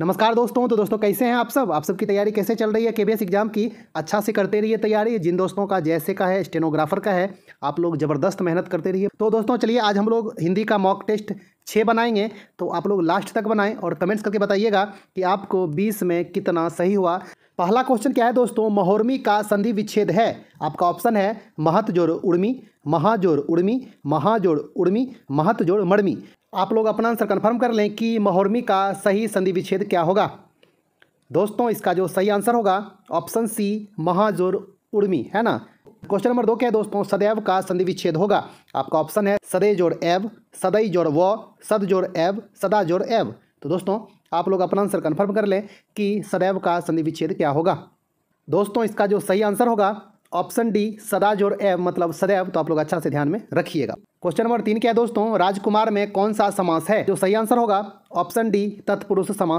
नमस्कार दोस्तों तो दोस्तों कैसे हैं आप सब आप सबकी तैयारी कैसे चल रही है केबीएस एग्जाम की अच्छा से करते रहिए तैयारी जिन दोस्तों का जैसे का है स्टेनोग्राफर का है आप लोग ज़बरदस्त मेहनत करते रहिए तो दोस्तों चलिए आज हम लोग हिंदी का मॉक टेस्ट छः बनाएंगे तो आप लोग लास्ट तक बनाएं और कमेंट्स करके बताइएगा कि आपको बीस में कितना सही हुआ पहला क्वेश्चन क्या है दोस्तों महोर्मी का संधि विच्छेद है आपका ऑप्शन है महत जोड़ उर्मी महाजोड़ उर्मी महाजोड़ उर्मी महत जोड़ मड़मी आप लोग अपना आंसर कन्फर्म कर लें कि महोर्मी का सही संधि विच्छेद क्या होगा दोस्तों इसका जो सही आंसर होगा ऑप्शन सी महाजुर उर्मी है ना क्वेश्चन नंबर दो क्या है दोस्तों सदैव का संधि विच्छेद होगा आपका ऑप्शन है सदै जोड़ एव सदई जोड़ व सद जोड़ एव सदा जोड़ एव तो दोस्तों आप लोग अपना आंसर कन्फर्म कर लें कि सदैव का संधि विच्छेद क्या होगा दोस्तों इसका जो सही आंसर होगा ऑप्शन डी सदाज और एव मतलब सदैव तो आप लोग अच्छा से ध्यान में रखिएगा क्वेश्चन नंबर तीन क्या है दोस्तों राजकुमार में कौन सा समास है जो सही आंसर होगा ऑप्शन डी तत्पुरुष समास